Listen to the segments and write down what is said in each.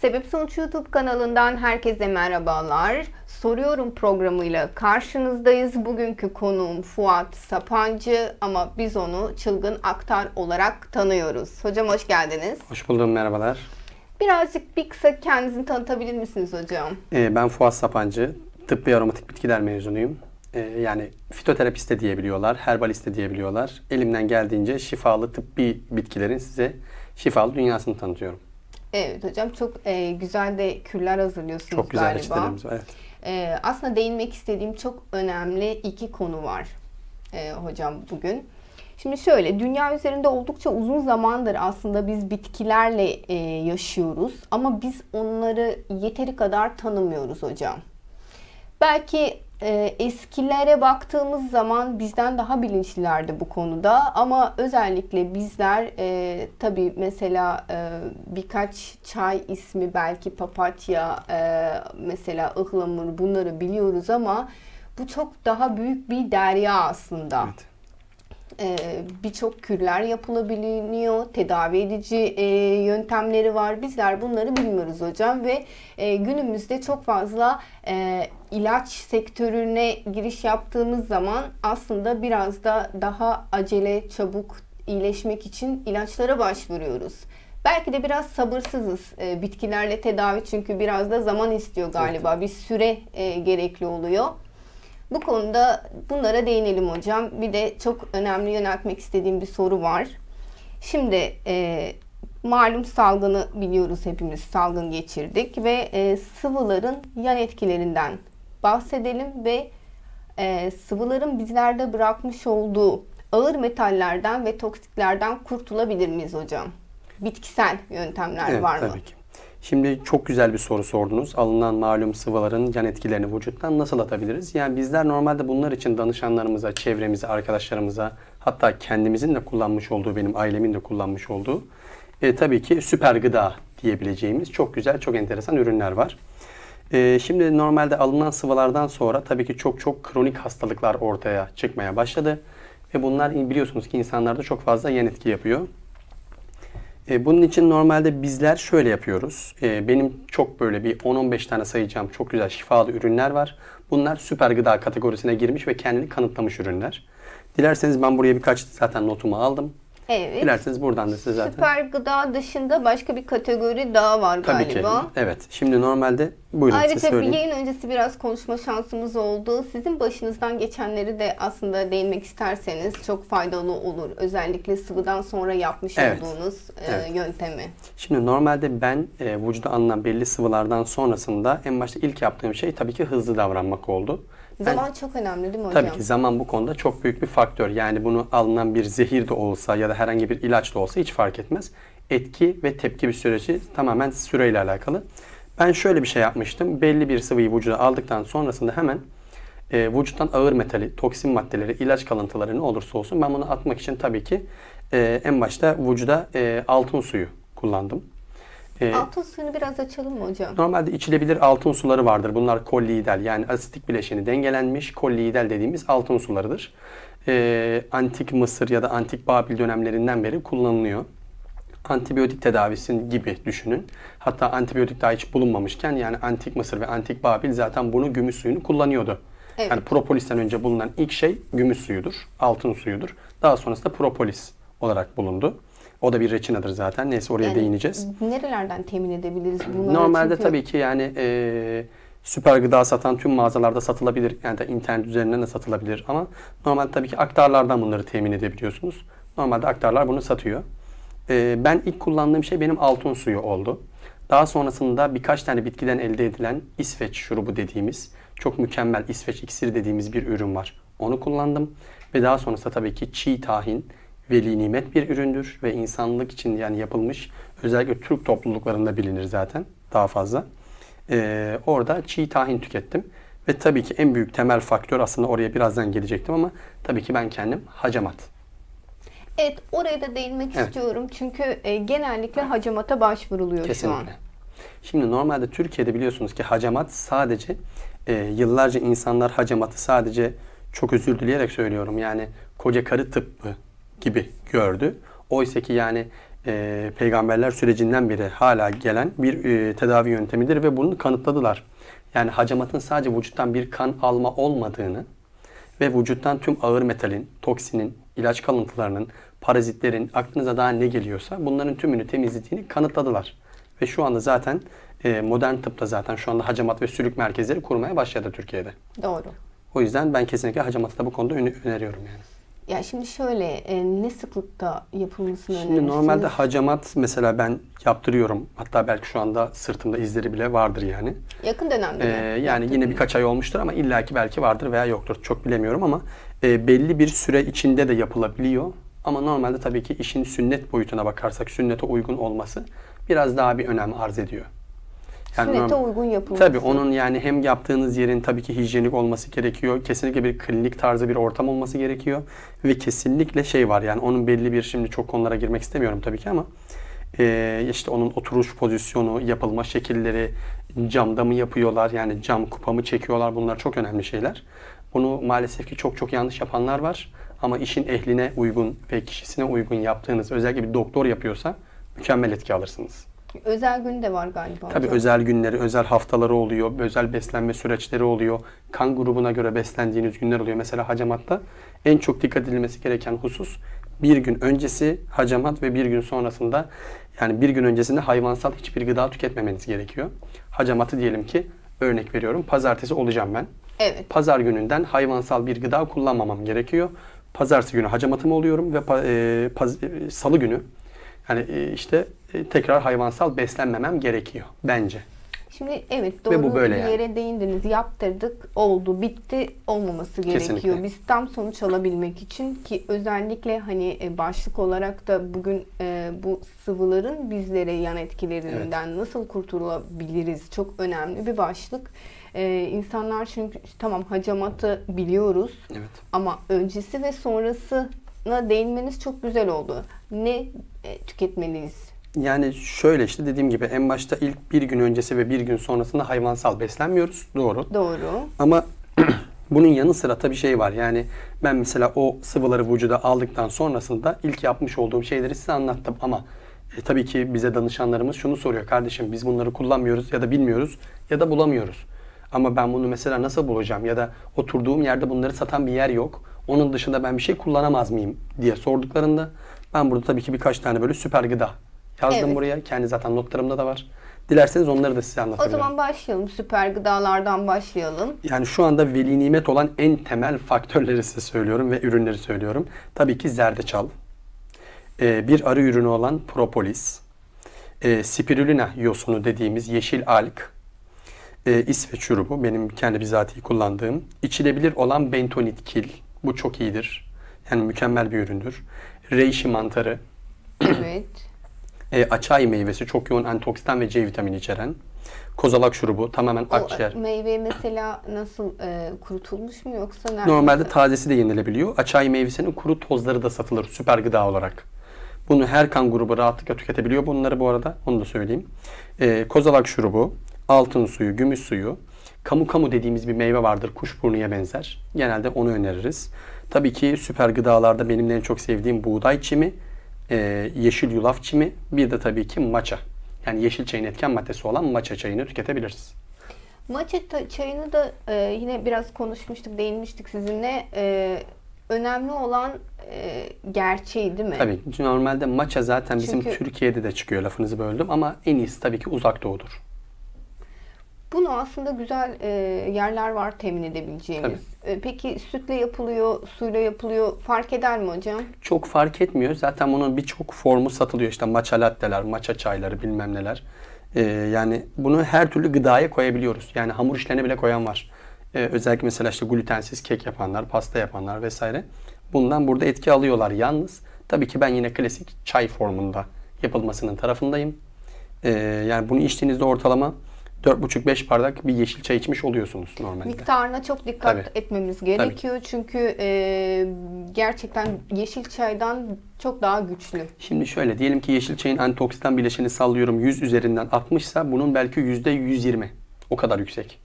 Sebep Sonuç YouTube kanalından herkese merhabalar. Soruyorum programıyla karşınızdayız. Bugünkü konuğum Fuat Sapancı ama biz onu Çılgın Aktar olarak tanıyoruz. Hocam hoş geldiniz. Hoş buldum, merhabalar. Birazcık bir kısa kendinizi tanıtabilir misiniz hocam? Ee, ben Fuat Sapancı, tıp tıbbi aromatik bitkiler mezunuyum. Ee, yani fitoterapist de diyebiliyorlar, herbalist de diyebiliyorlar. Elimden geldiğince şifalı tıbbi bitkilerin size şifalı dünyasını tanıtıyorum. Evet hocam çok e, güzel de küller hazırlıyorsunuz çok güzel galiba. evet. E, aslında değinmek istediğim çok önemli iki konu var e, hocam bugün. Şimdi şöyle dünya üzerinde oldukça uzun zamandır aslında biz bitkilerle e, yaşıyoruz ama biz onları yeteri kadar tanımıyoruz hocam. Belki e, eskilere baktığımız zaman bizden daha bilinçlilerdi bu konuda ama özellikle bizler e, tabi mesela e, birkaç çay ismi belki papatya e, mesela ıhlamur bunları biliyoruz ama bu çok daha büyük bir derya aslında. Evet. E, birçok kürler yapılabiliyor, tedavi edici e, yöntemleri var. Bizler bunları bilmiyoruz hocam ve e, günümüzde çok fazla ilaç sektörüne giriş yaptığımız zaman aslında biraz da daha acele, çabuk iyileşmek için ilaçlara başvuruyoruz. Belki de biraz sabırsızız bitkilerle tedavi çünkü biraz da zaman istiyor galiba. Evet. Bir süre gerekli oluyor. Bu konuda bunlara değinelim hocam. Bir de çok önemli yöneltmek istediğim bir soru var. Şimdi e, malum salgını biliyoruz hepimiz salgın geçirdik ve e, sıvıların yan etkilerinden bahsedelim ve e, sıvıların bizlerde bırakmış olduğu ağır metallerden ve toksiklerden kurtulabilir miyiz hocam? Bitkisel yöntemler evet, var mı? Tabii ki. Şimdi çok güzel bir soru sordunuz. Alınan malum sıvıların yan etkilerini vücuttan nasıl atabiliriz? Yani bizler normalde bunlar için danışanlarımıza, çevremize, arkadaşlarımıza hatta kendimizin de kullanmış olduğu, benim ailemin de kullanmış olduğu e, tabii ki süper gıda diyebileceğimiz çok güzel, çok enteresan ürünler var. E, şimdi normalde alınan sıvılardan sonra tabii ki çok çok kronik hastalıklar ortaya çıkmaya başladı. Ve bunlar e, biliyorsunuz ki insanlarda çok fazla yan etki yapıyor. E, bunun için normalde bizler şöyle yapıyoruz. E, benim çok böyle bir 10-15 tane sayacağım çok güzel şifalı ürünler var. Bunlar süper gıda kategorisine girmiş ve kendini kanıtlamış ürünler. Dilerseniz ben buraya birkaç zaten notumu aldım. Evet. Dilerseniz buradan da size zaten. Süper gıda dışında başka bir kategori daha var Tabii galiba. Tabii ki. Evet. Şimdi normalde buyurun Ayrıca size söyleyeyim. Ayrıca yayın öncesi biraz konuşma şansımız oldu. Sizin başınızdan geçenleri de aslında değinmek isterseniz çok faydalı olur. Özellikle sıvıdan sonra yapmış evet. olduğunuz e, evet. yöntemi. Şimdi normalde ben e, vücuda alınan belli sıvılardan sonrasında en başta ilk yaptığım şey tabii ki hızlı davranmak oldu. Zaman ben, çok önemli değil mi hocam? Tabii ki zaman bu konuda çok büyük bir faktör. Yani bunu alınan bir zehir de olsa ya da herhangi bir ilaç da olsa hiç fark etmez. Etki ve tepki bir süreci tamamen süreyle alakalı. Ben şöyle bir şey yapmıştım. Belli bir sıvıyı vücuda aldıktan sonrasında hemen e, vücuttan ağır metali, toksin maddeleri, ilaç kalıntıları ne olursa olsun ben bunu atmak için tabii ki e, en başta vücuda e, altın suyu kullandım. E, altın suyunu biraz açalım mı hocam? Normalde içilebilir altın suları vardır. Bunlar kolloidal yani asitik bileşeni dengelenmiş kolloidal dediğimiz altın sularıdır. E, antik Mısır ya da antik Babil dönemlerinden beri kullanılıyor. Antibiyotik tedavisi gibi düşünün. Hatta antibiyotik daha hiç bulunmamışken yani antik Mısır ve antik Babil zaten bunu gümüş suyunu kullanıyordu. Evet. Yani propolisten önce bulunan ilk şey gümüş suyudur, altın suyudur. Daha sonrasında propolis olarak bulundu. O da bir reçinadır zaten. Neyse oraya yani, değineceğiz. Nerelerden temin edebiliriz bunları? Normalde çünkü... tabii ki yani e, süper gıda satan tüm mağazalarda satılabilir. Yani de internet üzerinden de satılabilir ama normalde tabii ki aktarlardan bunları temin edebiliyorsunuz. Normalde aktarlar bunu satıyor. E, ben ilk kullandığım şey benim altın suyu oldu. Daha sonrasında birkaç tane bitkiden elde edilen İsveç şurubu dediğimiz çok mükemmel İsveç iksiri dediğimiz bir ürün var. Onu kullandım ve daha sonrasında tabii ki çiğ tahin veli nimet bir üründür ve insanlık için yani yapılmış özellikle Türk topluluklarında bilinir zaten daha fazla. Ee, orada çiğ tahin tükettim. Ve tabii ki en büyük temel faktör aslında oraya birazdan gelecektim ama tabii ki ben kendim hacamat. Evet oraya da değinmek evet. istiyorum. Çünkü e, genellikle hacamata başvuruluyor Kesinlikle. şu an. Şimdi normalde Türkiye'de biliyorsunuz ki hacamat sadece e, yıllarca insanlar hacamatı sadece çok özür dileyerek söylüyorum yani koca karı tıbbı gibi gördü. Oysa ki yani e, peygamberler sürecinden beri hala gelen bir e, tedavi yöntemidir ve bunu kanıtladılar. Yani hacamatın sadece vücuttan bir kan alma olmadığını ve vücuttan tüm ağır metalin, toksinin, ilaç kalıntılarının, parazitlerin, aklınıza daha ne geliyorsa bunların tümünü temizlediğini kanıtladılar. Ve şu anda zaten e, modern tıpta zaten şu anda hacamat ve sülük merkezleri kurmaya başladı Türkiye'de. Doğru. O yüzden ben kesinlikle hacamatı da bu konuda öneriyorum yani. Ya şimdi şöyle e, ne sıklıkta yapılmasını şimdi Normalde hacamat mesela ben yaptırıyorum. Hatta belki şu anda sırtımda izleri bile vardır yani. Yakın dönemde ee, mi? Yani yine birkaç ay olmuştur ama illaki belki vardır veya yoktur. Çok bilemiyorum ama e, belli bir süre içinde de yapılabiliyor. Ama normalde tabii ki işin sünnet boyutuna bakarsak sünnete uygun olması biraz daha bir önem arz ediyor. Yani Sürekli normal, uygun yapılması. Tabii onun yani hem yaptığınız yerin tabii ki hijyenik olması gerekiyor. Kesinlikle bir klinik tarzı bir ortam olması gerekiyor. Ve kesinlikle şey var yani onun belli bir şimdi çok konulara girmek istemiyorum tabii ki ama e, işte onun oturuş pozisyonu, yapılma şekilleri, camda mı yapıyorlar yani cam kupa mı çekiyorlar bunlar çok önemli şeyler. Bunu maalesef ki çok çok yanlış yapanlar var. Ama işin ehline uygun ve kişisine uygun yaptığınız özellikle bir doktor yapıyorsa mükemmel etki alırsınız. Özel günü de var galiba. Tabii hocam. özel günleri, özel haftaları oluyor, özel beslenme süreçleri oluyor. Kan grubuna göre beslendiğiniz günler oluyor. Mesela hacamatta en çok dikkat edilmesi gereken husus bir gün öncesi hacamat ve bir gün sonrasında yani bir gün öncesinde hayvansal hiçbir gıda tüketmemeniz gerekiyor. Hacamatı diyelim ki örnek veriyorum pazartesi olacağım ben. Evet. Pazar gününden hayvansal bir gıda kullanmamam gerekiyor. Pazartesi günü hacamatımı oluyorum ve e, paz, e, salı günü yani e, işte e, tekrar hayvansal beslenmemem gerekiyor bence. Şimdi evet doğru Ve bu böyle bir yere yani. değindiniz. Yaptırdık, oldu, bitti olmaması gerekiyor. Kesinlikle. Biz tam sonuç alabilmek için ki özellikle hani e, başlık olarak da bugün e, bu sıvıların bizlere yan etkilerinden evet. nasıl kurtulabiliriz çok önemli bir başlık. Ee, insanlar çünkü tamam hacamatı biliyoruz evet. ama öncesi ve sonrasına değinmeniz çok güzel oldu. Ne e, tüketmeliyiz yani şöyle işte dediğim gibi en başta ilk bir gün öncesi ve bir gün sonrasında hayvansal beslenmiyoruz. Doğru. Doğru. Ama bunun yanı sıra tabii şey var. Yani ben mesela o sıvıları vücuda aldıktan sonrasında ilk yapmış olduğum şeyleri size anlattım ama e, tabii ki bize danışanlarımız şunu soruyor. Kardeşim biz bunları kullanmıyoruz ya da bilmiyoruz ya da bulamıyoruz. Ama ben bunu mesela nasıl bulacağım ya da oturduğum yerde bunları satan bir yer yok. Onun dışında ben bir şey kullanamaz mıyım diye sorduklarında ben burada tabii ki birkaç tane böyle süper gıda Yazdım evet. buraya. Kendi zaten notlarımda da var. Dilerseniz onları da size anlatabilirim. O zaman başlayalım. Süper gıdalardan başlayalım. Yani şu anda veli nimet olan en temel faktörleri size söylüyorum ve ürünleri söylüyorum. Tabii ki zerdeçal. Ee, bir arı ürünü olan propolis. Ee, spirulina yosunu dediğimiz yeşil alg. Ee, İsveç şurubu benim kendi bizatihi kullandığım. İçilebilir olan bentonit kil. Bu çok iyidir. Yani mükemmel bir üründür. Reishi mantarı. evet. E, açay meyvesi çok yoğun antioksidan ve C vitamini içeren. Kozalak şurubu tamamen o akciğer. meyve mesela nasıl e, kurutulmuş mu yoksa nerede? Normalde tazesi de yenilebiliyor. Açay meyvesinin kuru tozları da satılır süper gıda olarak. Bunu her kan grubu rahatlıkla tüketebiliyor bunları bu arada. Onu da söyleyeyim. E, kozalak şurubu, altın suyu, gümüş suyu, kamu kamu dediğimiz bir meyve vardır. Kuşburnuya benzer. Genelde onu öneririz. Tabii ki süper gıdalarda benim en çok sevdiğim buğday çimi e, yeşil yulaf çimi, bir de tabii ki maça. Yani yeşil çayın etken maddesi olan maça çayını tüketebiliriz. Maça çayını da e, yine biraz konuşmuştuk, değinmiştik sizinle. E, önemli olan e, gerçeği değil mi? Tabii. Normalde maça zaten bizim Türkiye'de de çıkıyor lafınızı böldüm ama en iyisi tabii ki uzak doğudur. Bunu aslında güzel e, yerler var temin edebileceğimiz. E, peki sütle yapılıyor, suyla yapılıyor fark eder mi hocam? Çok fark etmiyor. Zaten bunun birçok formu satılıyor. İşte matcha latteler, matcha çayları bilmem neler. E, yani bunu her türlü gıdaya koyabiliyoruz. Yani hamur işlerine bile koyan var. E, özellikle mesela işte glutensiz kek yapanlar, pasta yapanlar vesaire. Bundan burada etki alıyorlar. Yalnız tabii ki ben yine klasik çay formunda yapılmasının tarafındayım. E, yani bunu içtiğinizde ortalama 4,5-5 bardak bir yeşil çay içmiş oluyorsunuz normalde. Miktarına çok dikkat Tabii. etmemiz gerekiyor. Tabii. Çünkü e, gerçekten yeşil çaydan çok daha güçlü. Şimdi şöyle diyelim ki yeşil çayın antioksidan bileşeni sallıyorum 100 üzerinden 60 ise bunun belki %120 o kadar yüksek.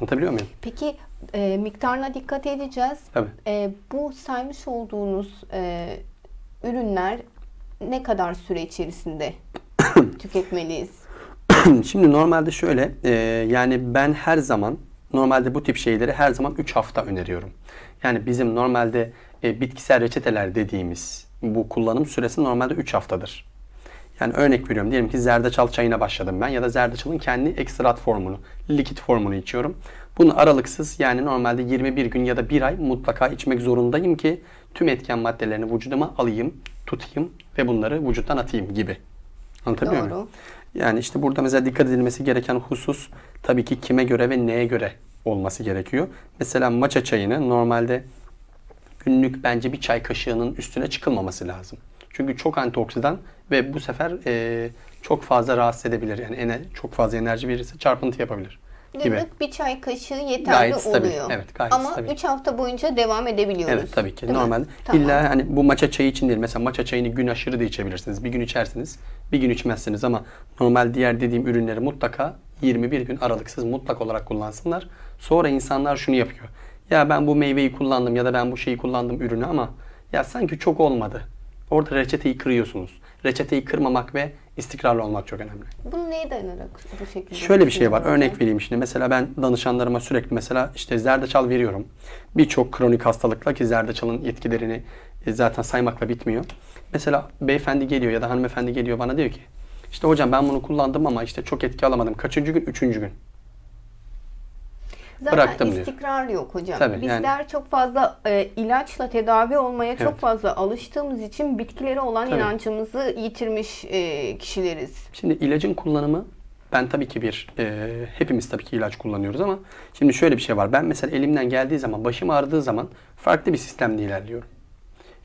Anlatabiliyor muyum? Peki e, miktarına dikkat edeceğiz. Tabii. E, bu saymış olduğunuz e, ürünler ne kadar süre içerisinde tüketmeliyiz? Şimdi normalde şöyle e, yani ben her zaman normalde bu tip şeyleri her zaman 3 hafta öneriyorum. Yani bizim normalde e, bitkisel reçeteler dediğimiz bu kullanım süresi normalde 3 haftadır. Yani örnek veriyorum diyelim ki zerdeçal çayına başladım ben ya da zerdeçalın kendi ekstrat formunu, likit formunu içiyorum. Bunu aralıksız yani normalde 21 gün ya da 1 ay mutlaka içmek zorundayım ki tüm etken maddelerini vücuduma alayım, tutayım ve bunları vücuttan atayım gibi. Anlatabiliyor Doğru. Yani işte burada mesela dikkat edilmesi gereken husus tabii ki kime göre ve neye göre olması gerekiyor. Mesela maça çayını normalde günlük bence bir çay kaşığının üstüne çıkılmaması lazım. Çünkü çok antioksidan ve bu sefer e, çok fazla rahatsız edebilir. Yani ene, çok fazla enerji verirse çarpıntı yapabilir. Gibi. bir çay kaşığı yeterli gayet oluyor. Stabil. Evet, gayet Ama stabil. 3 hafta boyunca devam edebiliyoruz. Evet tabii ki. Değil Normalde. Tamam. İlla hani bu maça çayı için değil. Mesela maça çayını gün aşırı da içebilirsiniz. Bir gün içersiniz, bir gün içmezsiniz ama normal diğer dediğim ürünleri mutlaka 21 gün aralıksız mutlak olarak kullansınlar. Sonra insanlar şunu yapıyor. Ya ben bu meyveyi kullandım ya da ben bu şeyi kullandım ürünü ama ya sanki çok olmadı. Orada reçeteyi kırıyorsunuz. Reçeteyi kırmamak ve İstikrarlı olmak çok önemli. Bunu neye dayanarak bu şekilde? Şöyle bir şey var. Örnek vereyim şimdi. Mesela ben danışanlarıma sürekli mesela işte zerdeçal veriyorum. Birçok kronik hastalıkla ki zerdeçalın yetkilerini e, zaten saymakla bitmiyor. Mesela beyefendi geliyor ya da hanımefendi geliyor bana diyor ki işte hocam ben bunu kullandım ama işte çok etki alamadım. Kaçıncı gün? Üçüncü gün. Zaten bıraktım istikrar diyor. yok hocam. Tabii, Bizler yani. çok fazla e, ilaçla tedavi olmaya evet. çok fazla alıştığımız için bitkilere olan tabii. inancımızı yitirmiş e, kişileriz. Şimdi ilacın kullanımı ben tabii ki bir e, hepimiz tabii ki ilaç kullanıyoruz ama şimdi şöyle bir şey var. Ben mesela elimden geldiği zaman başım ağrıdığı zaman farklı bir sistemde ilerliyorum.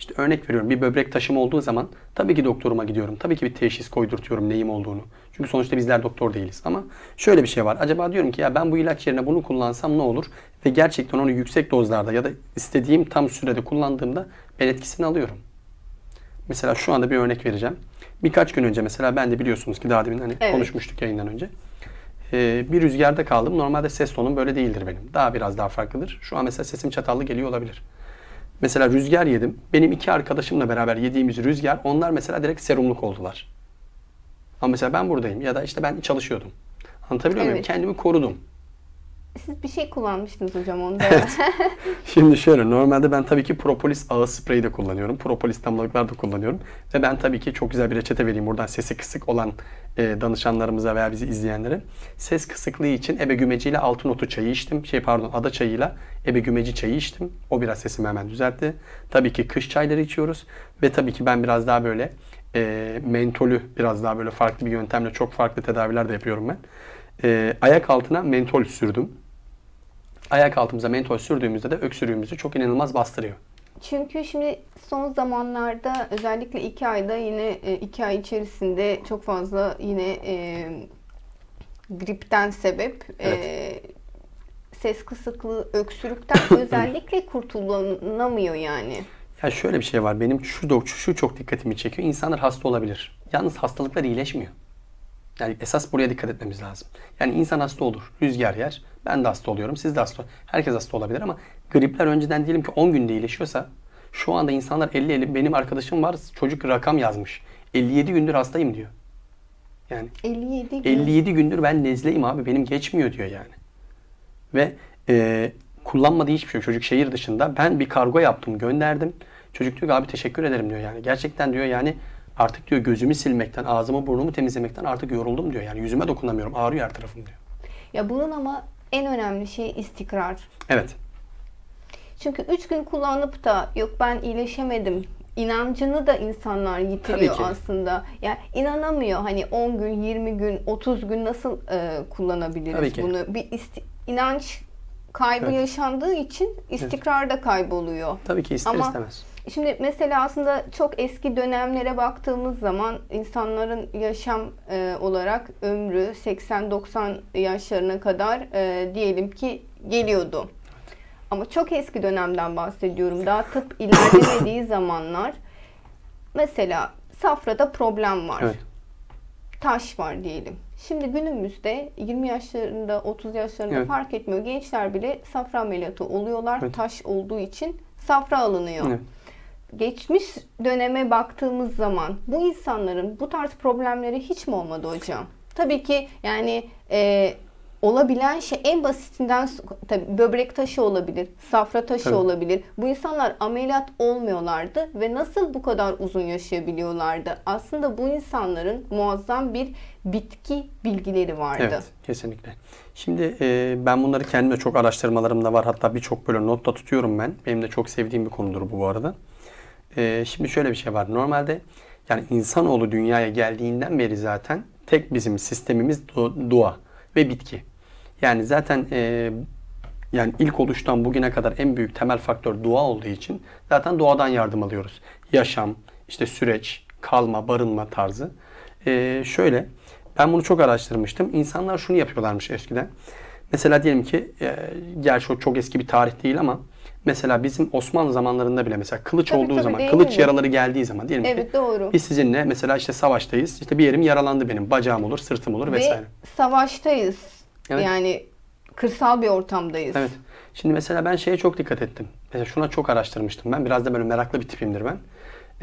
İşte örnek veriyorum bir böbrek taşım olduğu zaman tabii ki doktoruma gidiyorum. Tabii ki bir teşhis koydurtuyorum neyim olduğunu. Çünkü sonuçta bizler doktor değiliz. Ama şöyle bir şey var. Acaba diyorum ki ya ben bu ilaç yerine bunu kullansam ne olur? Ve gerçekten onu yüksek dozlarda ya da istediğim tam sürede kullandığımda ben etkisini alıyorum. Mesela şu anda bir örnek vereceğim. Birkaç gün önce mesela ben de biliyorsunuz ki daha demin hani evet. konuşmuştuk yayından önce. Ee, bir rüzgarda kaldım. Normalde ses tonum böyle değildir benim. Daha biraz daha farklıdır. Şu an mesela sesim çatallı geliyor olabilir. Mesela rüzgar yedim. Benim iki arkadaşımla beraber yediğimiz rüzgar onlar mesela direkt serumluk oldular. Ama mesela ben buradayım ya da işte ben çalışıyordum. Anlatabiliyor evet. muyum? Kendimi korudum. Siz bir şey kullanmıştınız hocam onda. Evet. Şimdi şöyle normalde ben tabii ki propolis ağız spreyi de kullanıyorum. Propolis damlalıklar da kullanıyorum. Ve ben tabii ki çok güzel bir reçete vereyim buradan sesi kısık olan e, danışanlarımıza veya bizi izleyenlere. Ses kısıklığı için ebe gümeciyle altın otu çayı içtim. Şey pardon ada çayıyla ebe gümeci çayı içtim. O biraz sesimi hemen düzeltti. Tabii ki kış çayları içiyoruz. Ve tabii ki ben biraz daha böyle e, mentolü biraz daha böyle farklı bir yöntemle çok farklı tedaviler de yapıyorum ben. E, ayak altına mentol sürdüm ayak altımıza mentol sürdüğümüzde de öksürüğümüzü çok inanılmaz bastırıyor. Çünkü şimdi son zamanlarda özellikle iki ayda yine e, iki ay içerisinde çok fazla yine e, gripten sebep e, evet. e, ses kısıklığı öksürükten özellikle kurtulanamıyor yani. Ya şöyle bir şey var. Benim şu, şu çok dikkatimi çekiyor. insanlar hasta olabilir. Yalnız hastalıklar iyileşmiyor. Yani esas buraya dikkat etmemiz lazım. Yani insan hasta olur. Rüzgar yer. Ben de hasta oluyorum. Siz de hasta Herkes hasta olabilir ama gripler önceden diyelim ki 10 günde iyileşiyorsa şu anda insanlar 50-50 benim arkadaşım var çocuk rakam yazmış. 57 gündür hastayım diyor. Yani 57 gün. 57 gündür ben nezleyim abi benim geçmiyor diyor yani. Ve e, kullanmadığı hiçbir şey Çocuk şehir dışında ben bir kargo yaptım gönderdim. Çocuk diyor ki abi teşekkür ederim diyor yani. Gerçekten diyor yani Artık diyor gözümü silmekten, ağzımı burnumu temizlemekten artık yoruldum diyor. Yani yüzüme dokunamıyorum. Ağrıyor her tarafım diyor. Ya bunun ama en önemli şey istikrar. Evet. Çünkü üç gün kullanıp da yok ben iyileşemedim inancını da insanlar yitiriyor aslında. Yani inanamıyor hani 10 gün, 20 gün, 30 gün nasıl e, kullanabiliriz bunu? Bir isti- inanç kaybı evet. yaşandığı için istikrar evet. da kayboluyor. Tabii ki ister Ama istemez. Şimdi mesela aslında çok eski dönemlere baktığımız zaman insanların yaşam e, olarak ömrü 80-90 yaşlarına kadar e, diyelim ki geliyordu. Ama çok eski dönemden bahsediyorum. Daha tıp ilerlemediği zamanlar mesela safrada problem var. Evet. Taş var diyelim. Şimdi günümüzde 20 yaşlarında, 30 yaşlarında evet. fark etmiyor. Gençler bile safra ameliyatı oluyorlar. Evet. Taş olduğu için safra alınıyor. Evet geçmiş döneme baktığımız zaman bu insanların bu tarz problemleri hiç mi olmadı hocam? Tabii ki yani e, olabilen şey en basitinden tabii böbrek taşı olabilir, safra taşı tabii. olabilir. Bu insanlar ameliyat olmuyorlardı ve nasıl bu kadar uzun yaşayabiliyorlardı? Aslında bu insanların muazzam bir bitki bilgileri vardı. Evet, kesinlikle. Şimdi e, ben bunları kendime çok araştırmalarımda var. Hatta birçok böyle notta tutuyorum ben. Benim de çok sevdiğim bir konudur bu bu arada e, şimdi şöyle bir şey var. Normalde yani insanoğlu dünyaya geldiğinden beri zaten tek bizim sistemimiz du dua ve bitki. Yani zaten e, yani ilk oluştan bugüne kadar en büyük temel faktör dua olduğu için zaten doğadan yardım alıyoruz. Yaşam, işte süreç, kalma, barınma tarzı. E, şöyle ben bunu çok araştırmıştım. İnsanlar şunu yapıyorlarmış eskiden. Mesela diyelim ki e, gerçi o çok eski bir tarih değil ama Mesela bizim Osmanlı zamanlarında bile mesela kılıç tabii, olduğu tabii, zaman, kılıç mi? yaraları geldiği zaman diyelim evet, ki doğru. biz sizinle mesela işte savaştayız. İşte bir yerim yaralandı benim. Bacağım olur, sırtım olur Ve vesaire. savaştayız. Evet. Yani kırsal bir ortamdayız. Evet. Şimdi mesela ben şeye çok dikkat ettim. Mesela şuna çok araştırmıştım ben. Biraz da böyle meraklı bir tipimdir ben.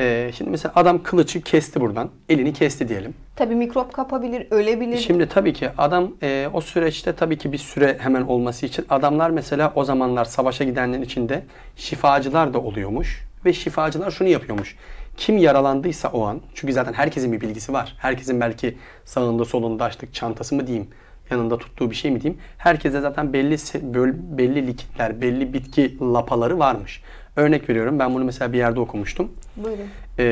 Ee, şimdi mesela adam kılıcı kesti buradan. Elini kesti diyelim. Tabii mikrop kapabilir, ölebilir. Şimdi tabii ki adam e, o süreçte tabii ki bir süre hemen olması için adamlar mesela o zamanlar savaşa gidenlerin içinde şifacılar da oluyormuş. Ve şifacılar şunu yapıyormuş. Kim yaralandıysa o an, çünkü zaten herkesin bir bilgisi var. Herkesin belki sağında solunda açtık çantası mı diyeyim, yanında tuttuğu bir şey mi diyeyim. Herkese zaten belli belli likitler, belli bitki lapaları varmış. Örnek veriyorum ben bunu mesela bir yerde okumuştum. Buyurun. Ee,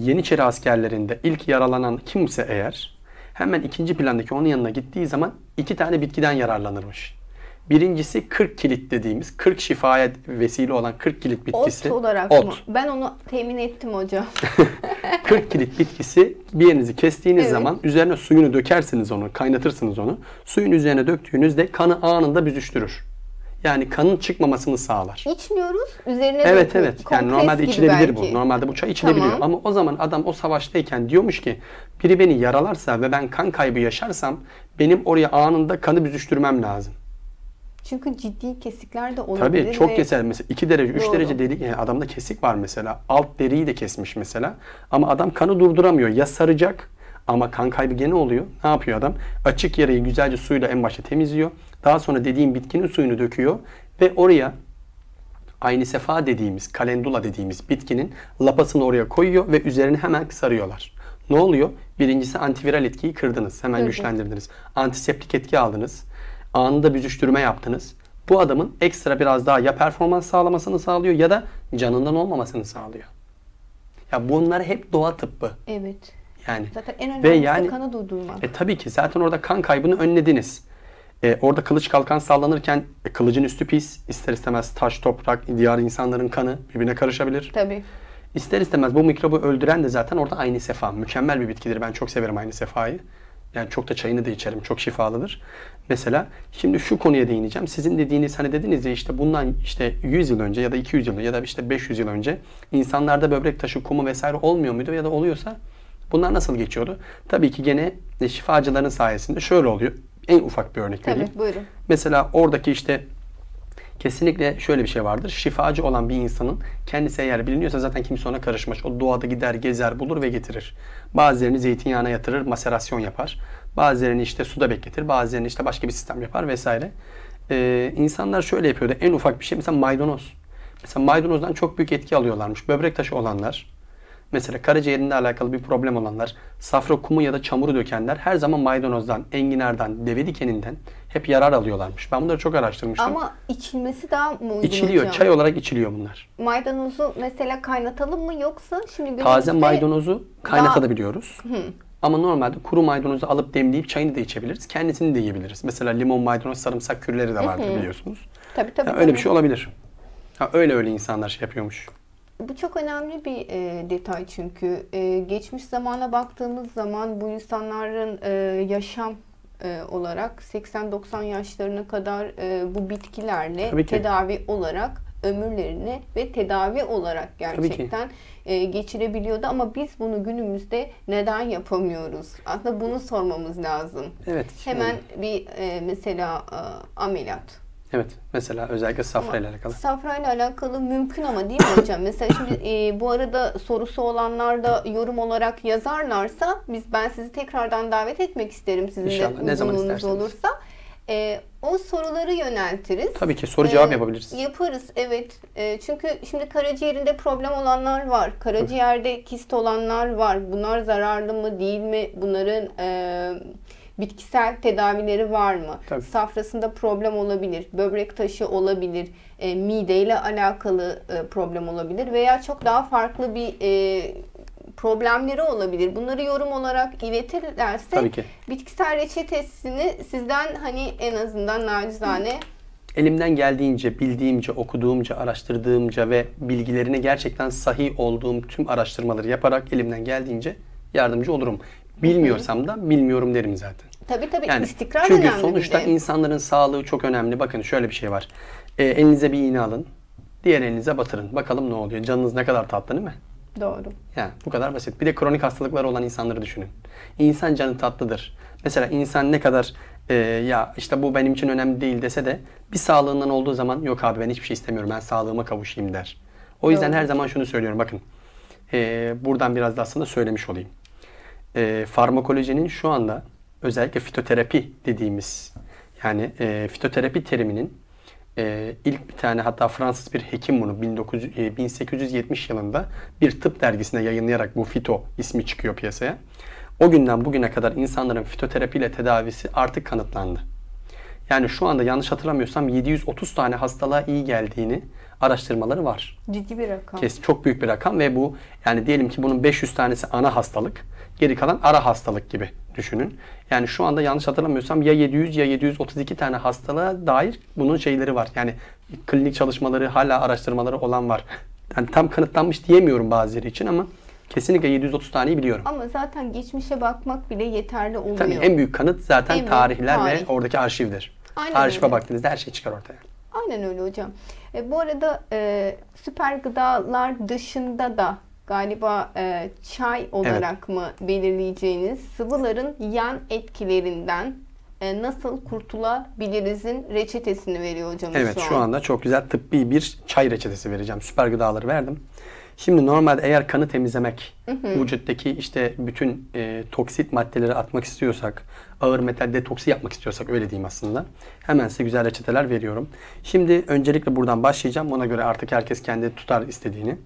Yeniçeri askerlerinde ilk yaralanan kimse eğer hemen ikinci plandaki onun yanına gittiği zaman iki tane bitkiden yararlanırmış. Birincisi 40 kilit dediğimiz 40 şifaya vesile olan 40 kilit bitkisi. Ot olarak ot. mı? Ben onu temin ettim hocam. 40 kilit bitkisi bir yerinizi kestiğiniz evet. zaman üzerine suyunu dökersiniz onu, kaynatırsınız onu. Suyun üzerine döktüğünüzde kanı anında büzüştürür yani kanın çıkmamasını sağlar. İçmiyoruz. Üzerine Evet de, evet. Yani normalde içilebilir belki. bu. Normalde bu çay içilebiliyor. Tamam. Ama o zaman adam o savaştayken diyormuş ki biri beni yaralarsa ve ben kan kaybı yaşarsam benim oraya anında kanı büzüştürmem lazım. Çünkü ciddi kesikler de olabilir. Tabii çok ve... keser. Mesela 2 derece, 3 derece delik yani e, adamda kesik var mesela. Alt deriyi de kesmiş mesela. Ama adam kanı durduramıyor. Ya saracak ama kan kaybı gene oluyor. Ne yapıyor adam? Açık yarayı güzelce suyla en başta temizliyor. Daha sonra dediğim bitkinin suyunu döküyor ve oraya aynı sefa dediğimiz, kalendula dediğimiz bitkinin lapasını oraya koyuyor ve üzerine hemen sarıyorlar. Ne oluyor? Birincisi antiviral etkiyi kırdınız. Hemen hı güçlendirdiniz. Antiseptik etki aldınız. Anında büzüştürme yaptınız. Bu adamın ekstra biraz daha ya performans sağlamasını sağlıyor ya da canından olmamasını sağlıyor. Ya bunlar hep doğa tıbbı. Evet. Yani. Zaten en önemlisi Ve yani, kanı durdurmak. E tabii ki zaten orada kan kaybını önlediniz. E, orada kılıç kalkan sallanırken e, kılıcın üstü pis. ister istemez taş, toprak, diğer insanların kanı birbirine karışabilir. Tabii. İster istemez bu mikrobu öldüren de zaten orada aynı sefa. Mükemmel bir bitkidir. Ben çok severim aynı sefayı. Yani çok da çayını da içerim. Çok şifalıdır. Mesela şimdi şu konuya değineceğim. Sizin dediğiniz hani dediniz ya işte bundan işte 100 yıl önce ya da 200 yıl önce ya da işte 500 yıl önce insanlarda böbrek taşı, kumu vesaire olmuyor muydu ya da oluyorsa bunlar nasıl geçiyordu? Tabii ki gene e, şifacıların sayesinde şöyle oluyor en ufak bir örnek vereyim. Tabii buyurun. Mesela oradaki işte kesinlikle şöyle bir şey vardır. Şifacı olan bir insanın kendisi eğer biliniyorsa zaten kimse ona karışmaz. O doğada gider, gezer, bulur ve getirir. Bazılarını zeytinyağına yatırır, maserasyon yapar. Bazılarını işte suda bekletir, bazılarını işte başka bir sistem yapar vesaire. Ee, insanlar şöyle yapıyordu. En ufak bir şey mesela maydanoz. Mesela maydanozdan çok büyük etki alıyorlarmış. Böbrek taşı olanlar Mesela karaciğerinde alakalı bir problem olanlar, safra kumu ya da çamuru dökenler her zaman maydanozdan, enginardan, deve dikeninden hep yarar alıyorlarmış. Ben bunları çok araştırmıştım. Ama içilmesi daha mı uygun İçiliyor. Hocam? Çay olarak içiliyor bunlar. Maydanozu mesela kaynatalım mı yoksa şimdi Taze maydanozu kaynatabiliyoruz. Daha... Ama normalde kuru maydanozu alıp demleyip çayını da içebiliriz. Kendisini de yiyebiliriz. Mesela limon, maydanoz, sarımsak kürleri de vardır biliyorsunuz. Tabii tabii. Yani tabii. öyle bir şey olabilir. Ha, öyle öyle insanlar şey yapıyormuş. Bu çok önemli bir e, detay çünkü e, geçmiş zamana baktığımız zaman bu insanların e, yaşam e, olarak 80-90 yaşlarına kadar e, bu bitkilerle tedavi olarak ömürlerini ve tedavi olarak gerçekten e, geçirebiliyordu ama biz bunu günümüzde neden yapamıyoruz? Aslında bunu sormamız lazım. Evet. Hemen bir e, mesela e, ameliyat Evet. Mesela özellikle safra ile alakalı. Safra ile alakalı mümkün ama değil mi hocam? Mesela şimdi e, bu arada sorusu olanlar da yorum olarak yazarlarsa biz ben sizi tekrardan davet etmek isterim sizin İnşallah. de ne zaman isterseniz. olursa. E, o soruları yöneltiriz. Tabii ki soru cevap ee, yapabiliriz. Yaparız evet. Ee, çünkü şimdi karaciğerinde problem olanlar var. Karaciğerde kist olanlar var. Bunlar zararlı mı değil mi? Bunların e, bitkisel tedavileri var mı? Tabii. Safrasında problem olabilir, böbrek taşı olabilir, e, mideyle alakalı e, problem olabilir veya çok daha farklı bir e, problemleri olabilir. Bunları yorum olarak iletirlerse Tabii ki. bitkisel reçetesini sizden hani en azından nacizane elimden geldiğince, bildiğimce, okuduğumca, araştırdığımca ve bilgilerine gerçekten sahih olduğum tüm araştırmaları yaparak elimden geldiğince yardımcı olurum. Bilmiyorsam da bilmiyorum derim zaten. Tabii tabii yani istikrar çünkü önemli. Çünkü sonuçta insanların sağlığı çok önemli. Bakın şöyle bir şey var. E, elinize bir iğne alın. Diğer elinize batırın. Bakalım ne oluyor. Canınız ne kadar tatlı değil mi? Doğru. Yani bu kadar basit. Bir de kronik hastalıkları olan insanları düşünün. İnsan canı tatlıdır. Mesela insan ne kadar e, ya işte bu benim için önemli değil dese de bir sağlığından olduğu zaman yok abi ben hiçbir şey istemiyorum ben sağlığıma kavuşayım der. O yüzden Doğru. her zaman şunu söylüyorum bakın. E, buradan biraz da aslında söylemiş olayım. E, farmakolojinin şu anda özellikle fitoterapi dediğimiz yani e, fitoterapi teriminin e, ilk bir tane hatta Fransız bir hekim bunu 1900, e, 1870 yılında bir tıp dergisine yayınlayarak bu fito ismi çıkıyor piyasaya. O günden bugüne kadar insanların fitoterapiyle tedavisi artık kanıtlandı. Yani şu anda yanlış hatırlamıyorsam 730 tane hastalığa iyi geldiğini araştırmaları var. Ciddi bir rakam. Kes, çok büyük bir rakam ve bu yani diyelim ki bunun 500 tanesi ana hastalık. Geri kalan ara hastalık gibi düşünün. Yani şu anda yanlış hatırlamıyorsam ya 700 ya 732 tane hastalığa dair bunun şeyleri var. Yani klinik çalışmaları hala araştırmaları olan var. Yani tam kanıtlanmış diyemiyorum bazıları için ama kesinlikle 730 taneyi biliyorum. Ama zaten geçmişe bakmak bile yeterli oluyor. Tabii en büyük kanıt zaten büyük tarihler tarih. ve oradaki arşivdir. Aynen Arşive öyle. baktığınızda her şey çıkar ortaya. Aynen öyle hocam. E, bu arada e, süper gıdalar dışında da galiba e, çay olarak evet. mı belirleyeceğiniz sıvıların yan etkilerinden e, nasıl kurtulabilirizin reçetesini veriyor hocam. Evet şu, an. şu anda çok güzel tıbbi bir çay reçetesi vereceğim. Süper gıdaları verdim. Şimdi normalde eğer kanı temizlemek, hı hı. vücuttaki işte bütün e, toksit maddeleri atmak istiyorsak, ağır metal detoksi yapmak istiyorsak öyle diyeyim aslında. Hemen size güzel reçeteler veriyorum. Şimdi öncelikle buradan başlayacağım. Ona göre artık herkes kendi tutar istediğini.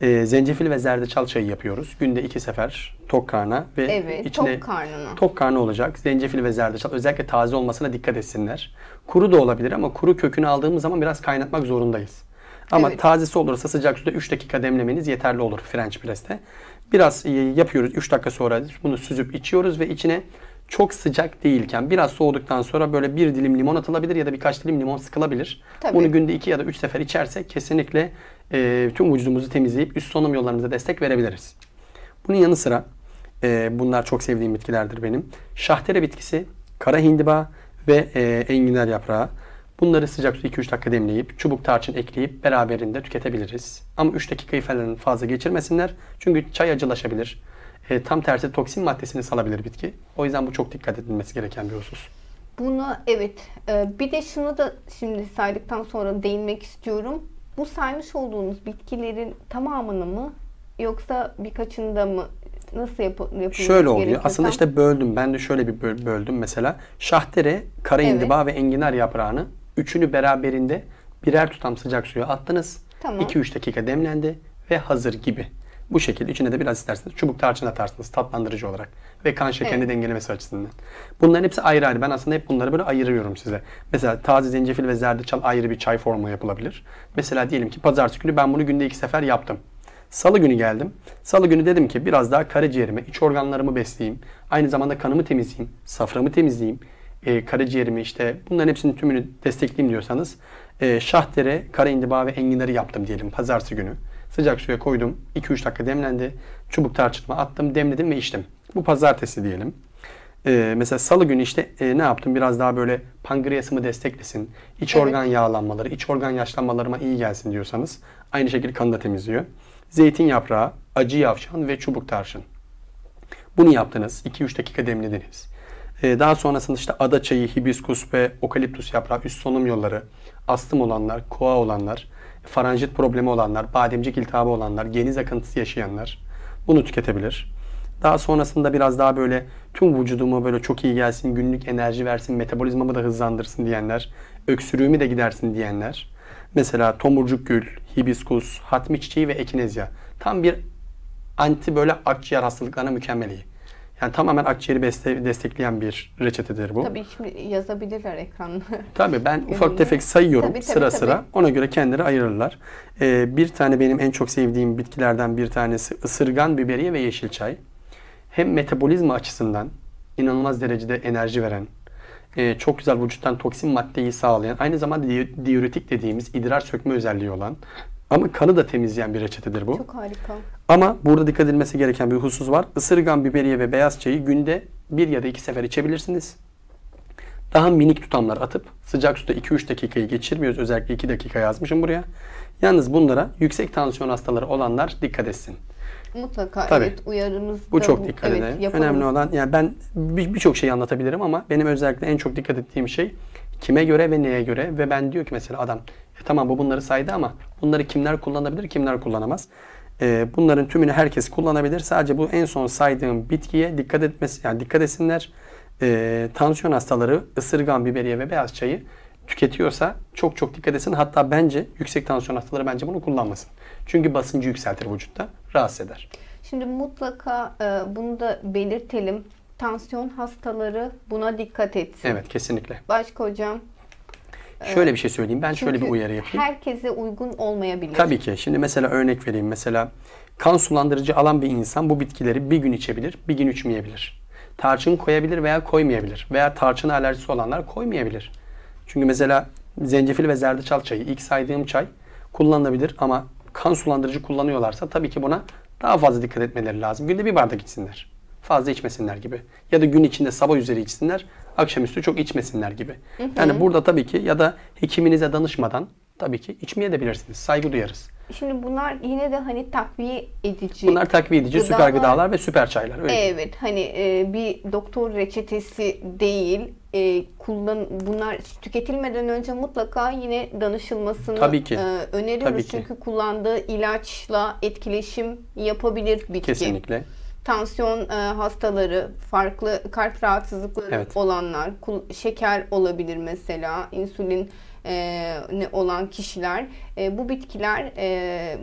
E, zencefil ve zerdeçal çayı yapıyoruz. Günde iki sefer tok karna ve evet, içine tok karnına. Tok karnı olacak. Zencefil ve zerdeçal özellikle taze olmasına dikkat etsinler. Kuru da olabilir ama kuru kökünü aldığımız zaman biraz kaynatmak zorundayız. Ama evet. tazesi olursa sıcak suda 3 dakika demlemeniz yeterli olur French press'te. Biraz e, yapıyoruz 3 dakika sonra bunu süzüp içiyoruz ve içine çok sıcak değilken biraz soğuduktan sonra böyle bir dilim limon atılabilir ya da birkaç dilim limon sıkılabilir. Tabii. Bunu günde 2 ya da 3 sefer içersek kesinlikle e, tüm vücudumuzu temizleyip üst solunum yollarımıza destek verebiliriz. Bunun yanı sıra e, bunlar çok sevdiğim bitkilerdir benim. Şahtere bitkisi, kara hindiba ve e, enginar yaprağı. Bunları sıcak su 2-3 dakika demleyip çubuk tarçın ekleyip beraberinde tüketebiliriz. Ama 3 dakikayı falan fazla geçirmesinler. Çünkü çay acılaşabilir. E, tam tersi toksin maddesini salabilir bitki. O yüzden bu çok dikkat edilmesi gereken bir husus. Bunu evet. Ee, bir de şunu da şimdi saydıktan sonra değinmek istiyorum. Bu saymış olduğunuz bitkilerin tamamını mı yoksa birkaçında mı nasıl yap yapılması Şöyle oluyor. Gerekiyor? Aslında işte böldüm. Ben de şöyle bir böldüm mesela. Şahtere, kara indiba ve enginar yaprağını Üçünü beraberinde birer tutam sıcak suya attınız. Tamam. 2-3 dakika demlendi ve hazır gibi. Bu şekilde içine de biraz isterseniz çubuk tarçın atarsınız tatlandırıcı olarak. Ve kan şekerini evet. dengelemesi açısından. Bunların hepsi ayrı ayrı. Ben aslında hep bunları böyle ayırıyorum size. Mesela taze zencefil ve zerdeçal ayrı bir çay formu yapılabilir. Mesela diyelim ki pazartesi günü ben bunu günde iki sefer yaptım. Salı günü geldim. Salı günü dedim ki biraz daha karaciğerimi, iç organlarımı besleyeyim. Aynı zamanda kanımı temizleyeyim, saframı temizleyeyim e, karaciğerimi işte bunların hepsinin tümünü destekleyeyim diyorsanız e, şahdere, kara indiba ve enginarı yaptım diyelim pazartesi günü. Sıcak suya koydum. 2-3 dakika demlendi. Çubuk tarçınma attım, demledim ve içtim. Bu pazartesi diyelim. Ee, mesela salı günü işte e, ne yaptım? Biraz daha böyle pankreasımı desteklesin. iç evet. organ yağlanmaları, iç organ yaşlanmalarıma iyi gelsin diyorsanız. Aynı şekilde kanı da temizliyor. Zeytin yaprağı, acı yavşan ve çubuk tarçın. Bunu yaptınız. 2-3 dakika demlediniz. Ee, daha sonrasında işte ada çayı, hibiskus ve okaliptus yaprağı, üst solunum yolları, astım olanlar, koa olanlar, faranjit problemi olanlar, bademcik iltihabı olanlar, geniz akıntısı yaşayanlar bunu tüketebilir. Daha sonrasında biraz daha böyle tüm vücudumu böyle çok iyi gelsin, günlük enerji versin, metabolizmamı da hızlandırsın diyenler, öksürüğümü de gidersin diyenler. Mesela tomurcuk gül, hibiskus, hatmi çiçeği ve ekinezya. Tam bir anti böyle akciğer hastalıklarına mükemmel iyi. Yani tamamen akciğeri beste, destekleyen bir reçetedir bu. Tabii şimdi yazabilirler ekranına. Tabii ben ufak tefek sayıyorum tabii, tabii, sıra tabii. sıra. Ona göre kendileri ayırırlar. Ee, bir tane benim en çok sevdiğim bitkilerden bir tanesi ısırgan biberiye ve yeşil çay. Hem metabolizma açısından inanılmaz derecede enerji veren, e, çok güzel vücuttan toksin maddeyi sağlayan, aynı zamanda diüretik dediğimiz idrar sökme özelliği olan ama kanı da temizleyen bir reçetedir bu. Çok harika. Ama burada dikkat edilmesi gereken bir husus var. Isırgan, biberiye ve beyaz çayı günde bir ya da iki sefer içebilirsiniz. Daha minik tutamlar atıp sıcak suda 2-3 dakikayı geçirmiyoruz. Özellikle 2 dakika yazmışım buraya. Yalnız bunlara yüksek tansiyon hastaları olanlar dikkat etsin. Mutlaka Tabii. evet uyarımız Bu çok dikkat evet, edelim. Önemli olan yani ben birçok bir şey anlatabilirim ama benim özellikle en çok dikkat ettiğim şey kime göre ve neye göre ve ben diyor ki mesela adam e, tamam bu bunları saydı ama bunları kimler kullanabilir, kimler kullanamaz? E, bunların tümünü herkes kullanabilir. Sadece bu en son saydığım bitkiye dikkat etmesi, yani dikkat etsinler. E, tansiyon hastaları ısırgan, biberiye ve beyaz çayı tüketiyorsa çok çok dikkat etsin. Hatta bence yüksek tansiyon hastaları bence bunu kullanmasın. Çünkü basıncı yükseltir vücutta, rahatsız eder. Şimdi mutlaka e, bunu da belirtelim. Tansiyon hastaları buna dikkat etsin. Evet, kesinlikle. Başka hocam Şöyle bir şey söyleyeyim. Ben Çünkü şöyle bir uyarı yapayım. herkese uygun olmayabilir. Tabii ki. Şimdi mesela örnek vereyim. Mesela kan sulandırıcı alan bir insan bu bitkileri bir gün içebilir, bir gün içmeyebilir. Tarçın koyabilir veya koymayabilir. Veya tarçın alerjisi olanlar koymayabilir. Çünkü mesela zencefil ve zerdeçal çayı, ilk saydığım çay kullanılabilir ama kan sulandırıcı kullanıyorlarsa tabii ki buna daha fazla dikkat etmeleri lazım. Günde bir bardak içsinler. Fazla içmesinler gibi. Ya da gün içinde sabah üzeri içsinler akşamüstü çok içmesinler gibi. Hı hı. Yani burada tabii ki ya da hekiminize danışmadan tabii ki içmeye de bilirsiniz. Saygı duyarız. Şimdi bunlar yine de hani takviye edici. Bunlar takviye edici gıdalar, süper gıdalar ve süper çaylar. Öyle evet gibi. hani e, bir doktor reçetesi değil. E, kullan bunlar tüketilmeden önce mutlaka yine danışılmasını tabii ki. E, öneriyoruz. Tabii ki. Çünkü kullandığı ilaçla etkileşim yapabilir bitki. Kesinlikle tansiyon e, hastaları, farklı kalp rahatsızlıkları evet. olanlar, şeker olabilir mesela, insülin e, ne olan kişiler e, bu bitkiler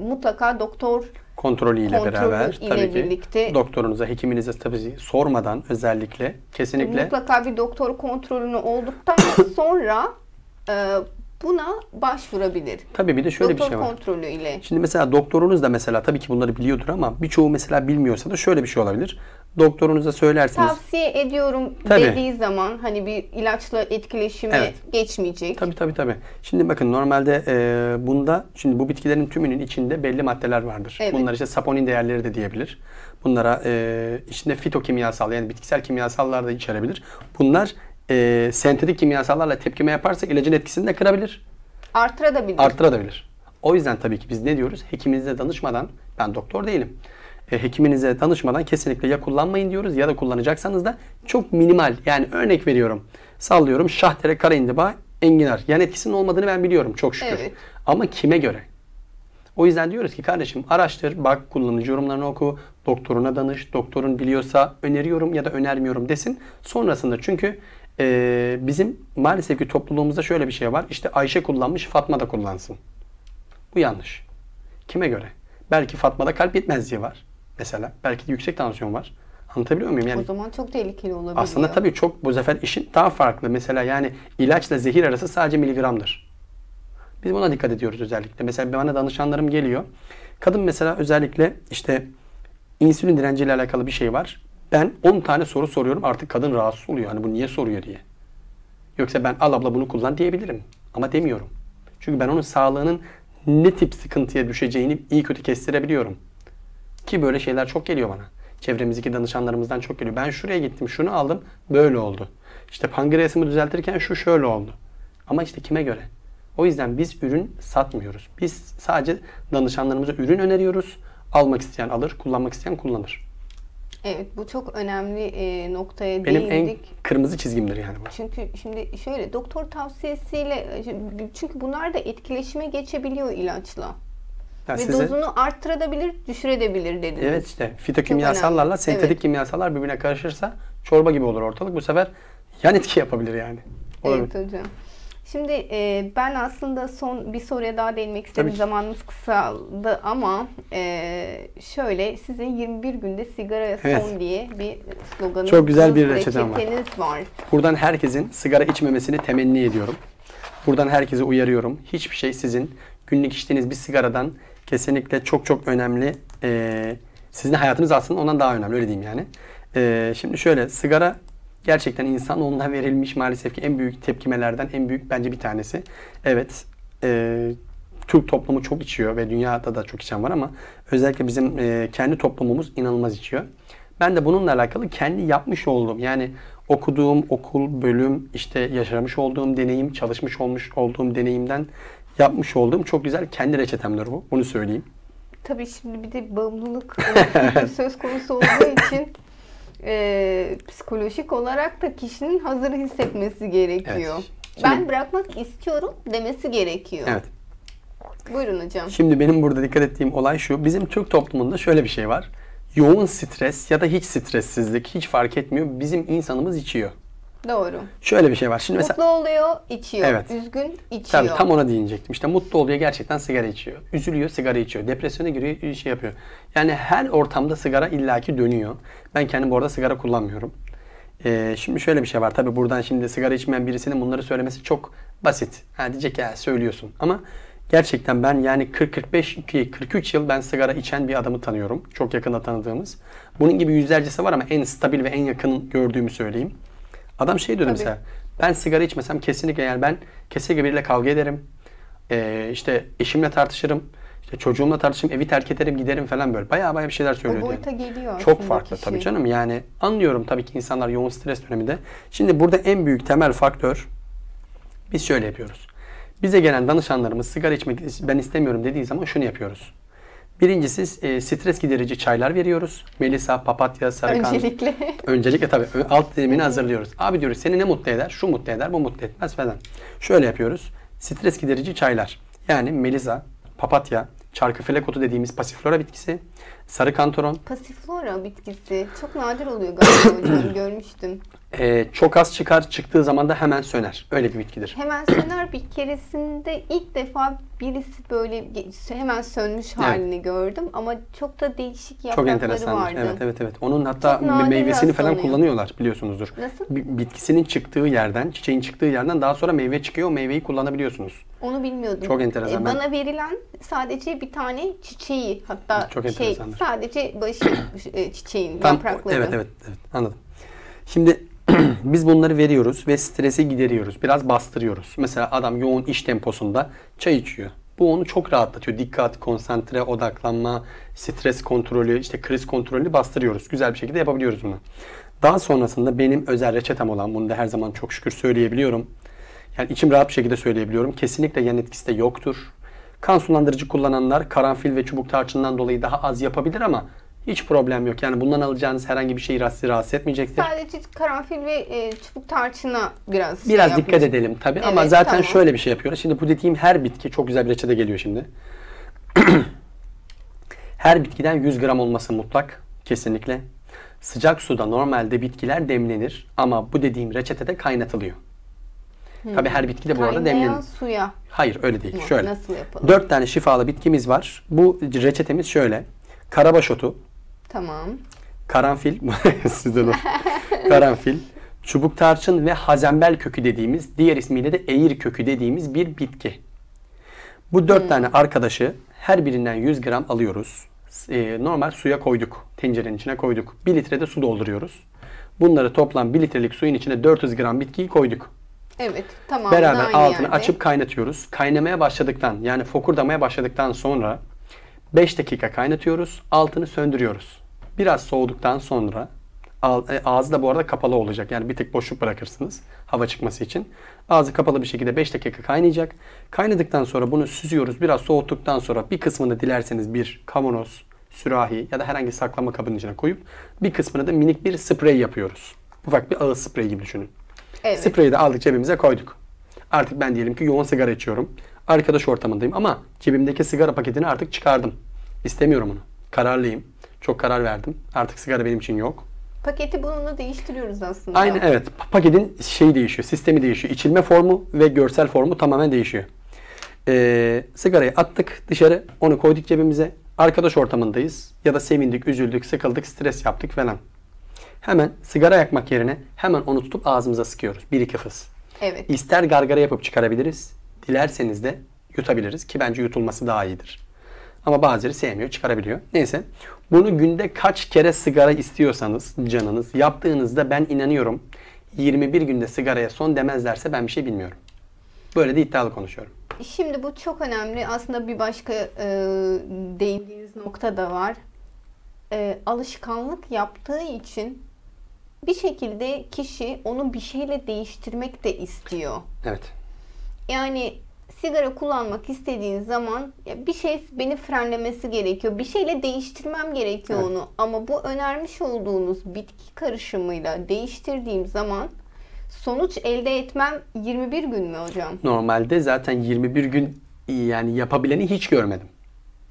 mutlaka doktor kontrolüyle kontrolü beraber ile tabii birlikte, doktorunuza, hekiminize tabii sormadan özellikle kesinlikle mutlaka bir doktor kontrolünü olduktan sonra buna başvurabilir. Tabii bir de şöyle Doktor bir şey var. Doktor kontrolüyle. Şimdi mesela doktorunuz da mesela tabii ki bunları biliyordur ama birçoğu mesela bilmiyorsa da şöyle bir şey olabilir. Doktorunuza söylersiniz. Tavsiye ediyorum tabii. dediği zaman hani bir ilaçla etkileşime evet. geçmeyecek. Tabii tabii tabii. Şimdi bakın normalde e, bunda şimdi bu bitkilerin tümünün içinde belli maddeler vardır. Evet. Bunlar işte saponin değerleri de diyebilir. Bunlara e, içinde fitokimyasal yani bitkisel kimyasallar da içerebilir. Bunlar e, sentetik kimyasallarla tepkime yaparsa ilacın etkisini de kırabilir. Artırabilir. Artırabilir. O yüzden tabii ki biz ne diyoruz? Hekiminize danışmadan, ben doktor değilim. E, hekiminize danışmadan kesinlikle ya kullanmayın diyoruz ya da kullanacaksanız da çok minimal. Yani örnek veriyorum. Sallıyorum şahtere, kara indiba, enginar. Yan etkisinin olmadığını ben biliyorum çok şükür. Evet. Ama kime göre? O yüzden diyoruz ki kardeşim araştır, bak kullanıcı yorumlarını oku, doktoruna danış, doktorun biliyorsa öneriyorum ya da önermiyorum desin. Sonrasında çünkü e, bizim maalesef ki topluluğumuzda şöyle bir şey var. İşte Ayşe kullanmış Fatma da kullansın. Bu yanlış. Kime göre? Belki Fatma'da kalp yetmezliği var mesela. Belki de yüksek tansiyon var. Anlatabiliyor muyum? Yani, o zaman çok tehlikeli olabilir. Aslında tabii çok bu sefer işin daha farklı. Mesela yani ilaçla zehir arası sadece miligramdır. Biz buna dikkat ediyoruz özellikle. Mesela bana danışanlarım geliyor. Kadın mesela özellikle işte insülin direnciyle alakalı bir şey var. Ben 10 tane soru soruyorum artık kadın rahatsız oluyor. Hani bu niye soruyor diye. Yoksa ben al abla bunu kullan diyebilirim. Ama demiyorum. Çünkü ben onun sağlığının ne tip sıkıntıya düşeceğini iyi kötü kestirebiliyorum. Ki böyle şeyler çok geliyor bana. Çevremizdeki danışanlarımızdan çok geliyor. Ben şuraya gittim, şunu aldım, böyle oldu. İşte pankreasımı düzeltirken şu şöyle oldu. Ama işte kime göre? O yüzden biz ürün satmıyoruz. Biz sadece danışanlarımıza ürün öneriyoruz. Almak isteyen alır, kullanmak isteyen kullanır. Evet bu çok önemli e, noktaya Benim değindik. Benim en kırmızı çizgimdir yani bu. Çünkü şimdi şöyle doktor tavsiyesiyle e, çünkü bunlar da etkileşime geçebiliyor ilaçla. Ya Ve size, dozunu arttırabilir, düşürebilir dediniz. Evet işte fitokimyasallarla sentetik evet. kimyasallar birbirine karışırsa çorba gibi olur ortalık. Bu sefer yan etki yapabilir yani. Olabilir. Evet hocam. Şimdi e, ben aslında son bir soruya daha değinmek istedim. Zamanımız kısaldı ama e, şöyle sizin 21 günde sigaraya evet. son diye bir sloganınız Çok güzel bir reçeten var. var. Buradan herkesin sigara içmemesini temenni ediyorum. Buradan herkese uyarıyorum. Hiçbir şey sizin günlük içtiğiniz bir sigaradan kesinlikle çok çok önemli. E, sizin hayatınız aslında ondan daha önemli öyle diyeyim yani. E, şimdi şöyle sigara gerçekten insan ondan verilmiş maalesef ki en büyük tepkimelerden en büyük bence bir tanesi. Evet e, Türk toplumu çok içiyor ve dünyada da çok içen var ama özellikle bizim e, kendi toplumumuz inanılmaz içiyor. Ben de bununla alakalı kendi yapmış olduğum yani okuduğum okul, bölüm, işte yaşamış olduğum deneyim, çalışmış olmuş olduğum deneyimden yapmış olduğum çok güzel kendi reçetemdir bu. Onu söyleyeyim. Tabii şimdi bir de bağımlılık e, söz konusu olduğu için e, psikolojik olarak da kişinin hazır hissetmesi gerekiyor. Evet. Şimdi, ben bırakmak istiyorum demesi gerekiyor. Evet. Buyurun hocam. Şimdi benim burada dikkat ettiğim olay şu. Bizim Türk toplumunda şöyle bir şey var. Yoğun stres ya da hiç stressizlik hiç fark etmiyor. Bizim insanımız içiyor. Doğru. Şöyle bir şey var. Şimdi mesela mutlu oluyor, içiyor. Evet. Üzgün, içiyor. Tabii tam ona değinecektim. İşte mutlu oluyor gerçekten sigara içiyor. Üzülüyor, sigara içiyor. Depresyona giriyor, şey yapıyor. Yani her ortamda sigara illaki dönüyor. Ben kendim bu arada sigara kullanmıyorum. Ee, şimdi şöyle bir şey var. Tabii buradan şimdi sigara içmeyen birisinin bunları söylemesi çok basit. Ha, diyecek ya söylüyorsun. Ama gerçekten ben yani 40-45, 43 yıl ben sigara içen bir adamı tanıyorum. Çok yakında tanıdığımız. Bunun gibi yüzlercesi var ama en stabil ve en yakın gördüğümü söyleyeyim. Adam şey diyordu mesela. Ben sigara içmesem kesinlikle yani ben kesinlikle biriyle kavga ederim. Ee, işte eşimle tartışırım. İşte çocuğumla tartışırım, evi terk ederim, giderim falan böyle. Baya baya bir şeyler söylüyor. O boyuta yani. geliyor Çok farklı kişi. tabii canım. Yani anlıyorum tabii ki insanlar yoğun stres döneminde. Şimdi burada en büyük temel faktör biz şöyle yapıyoruz. Bize gelen danışanlarımız sigara içmek ben istemiyorum dediği zaman şunu yapıyoruz. Birincisi e, stres giderici çaylar veriyoruz. Melisa, papatya, sarıkan. Öncelikle. Öncelikle tabii alt dilimini hazırlıyoruz. Abi diyoruz seni ne mutlu eder? Şu mutlu eder, bu mutlu etmez falan. Şöyle yapıyoruz. Stres giderici çaylar. Yani melisa, papatya, çarkıfelek otu dediğimiz pasiflora bitkisi, sarı kantoron. Pasiflora bitkisi çok nadir oluyor galiba hocam görmüştüm e, çok az çıkar. Çıktığı zaman da hemen söner. Öyle bir bitkidir. Hemen söner. bir keresinde ilk defa birisi böyle hemen sönmüş halini evet. gördüm ama çok da değişik yaprakları çok vardı. Evet evet evet. Onun hatta çok meyvesini falan oluyor. kullanıyorlar biliyorsunuzdur. Nasıl? bitkisinin çıktığı yerden, çiçeğin çıktığı yerden daha sonra meyve çıkıyor. O meyveyi kullanabiliyorsunuz. Onu bilmiyordum. Çok enteresan. Ee, bana verilen sadece bir tane çiçeği hatta çok şey sadece başı e, çiçeğin Tam, yaprakları. Evet evet evet anladım. Şimdi biz bunları veriyoruz ve stresi gideriyoruz. Biraz bastırıyoruz. Mesela adam yoğun iş temposunda çay içiyor. Bu onu çok rahatlatıyor. Dikkat, konsantre, odaklanma, stres kontrolü, işte kriz kontrolünü bastırıyoruz. Güzel bir şekilde yapabiliyoruz bunu. Daha sonrasında benim özel reçetem olan bunu da her zaman çok şükür söyleyebiliyorum. Yani içim rahat bir şekilde söyleyebiliyorum. Kesinlikle yan etkisi de yoktur. Kan sulandırıcı kullananlar karanfil ve çubuk tarçından dolayı daha az yapabilir ama hiç problem yok. Yani bundan alacağınız herhangi bir şey rahatsız, rahatsız etmeyecektir. Sadece karanfil ve e, çubuk tarçına biraz şey Biraz şey dikkat edelim tabi Evet, ama zaten tamam. şöyle bir şey yapıyoruz. Şimdi bu dediğim her bitki çok güzel bir reçete geliyor şimdi. her bitkiden 100 gram olması mutlak kesinlikle. Sıcak suda normalde bitkiler demlenir ama bu dediğim reçetede kaynatılıyor. Hmm. Tabi her bitki de bu arada demlenir. Kaynayan suya. Hayır öyle değil. Yok, Şöyle. nasıl yapalım? Dört tane şifalı bitkimiz var. Bu reçetemiz şöyle. Karabaş otu, Tamam. Karanfil. Sizde de. Karanfil. Çubuk tarçın ve hazembel kökü dediğimiz, diğer ismiyle de eğir kökü dediğimiz bir bitki. Bu dört hmm. tane arkadaşı her birinden 100 gram alıyoruz. Ee, normal suya koyduk. Tencerenin içine koyduk. 1 de su dolduruyoruz. Bunları toplam 1 litrelik suyun içine 400 gram bitkiyi koyduk. Evet tamam. Beraber altını yerde. açıp kaynatıyoruz. Kaynamaya başladıktan yani fokurdamaya başladıktan sonra 5 dakika kaynatıyoruz. Altını söndürüyoruz. Biraz soğuduktan sonra e, ağzı da bu arada kapalı olacak. Yani bir tek boşluk bırakırsınız hava çıkması için. Ağzı kapalı bir şekilde 5 dakika kaynayacak. Kaynadıktan sonra bunu süzüyoruz. Biraz soğuttuktan sonra bir kısmını dilerseniz bir kavanoz, sürahi ya da herhangi saklama kabının içine koyup bir kısmını da minik bir sprey yapıyoruz. Ufak bir ağız spreyi gibi düşünün. Evet. Spreyi de aldık cebimize koyduk. Artık ben diyelim ki yoğun sigara içiyorum. Arkadaş ortamındayım ama cebimdeki sigara paketini artık çıkardım. İstemiyorum onu. Kararlıyım. Çok karar verdim. Artık sigara benim için yok. Paketi bununla değiştiriyoruz aslında. Aynen evet. Paketin şey değişiyor, sistemi değişiyor. İçilme formu ve görsel formu tamamen değişiyor. Ee, sigarayı attık dışarı, onu koyduk cebimize. Arkadaş ortamındayız ya da sevindik, üzüldük, sıkıldık, stres yaptık falan. Hemen sigara yakmak yerine hemen onu tutup ağzımıza sıkıyoruz. Bir iki fıs. Evet. İster gargara yapıp çıkarabiliriz. Dilerseniz de yutabiliriz ki bence yutulması daha iyidir. Ama bazıları sevmiyor, çıkarabiliyor. Neyse. Bunu günde kaç kere sigara istiyorsanız canınız yaptığınızda ben inanıyorum 21 günde sigaraya son demezlerse ben bir şey bilmiyorum. Böyle de iddialı konuşuyorum. Şimdi bu çok önemli. Aslında bir başka e, değindiğiniz nokta da var. E, alışkanlık yaptığı için bir şekilde kişi onu bir şeyle değiştirmek de istiyor. Evet. Yani sigara kullanmak istediğin zaman ya bir şey beni frenlemesi gerekiyor. Bir şeyle değiştirmem gerekiyor evet. onu. Ama bu önermiş olduğunuz bitki karışımıyla değiştirdiğim zaman sonuç elde etmem 21 gün mü hocam? Normalde zaten 21 gün yani yapabileni hiç görmedim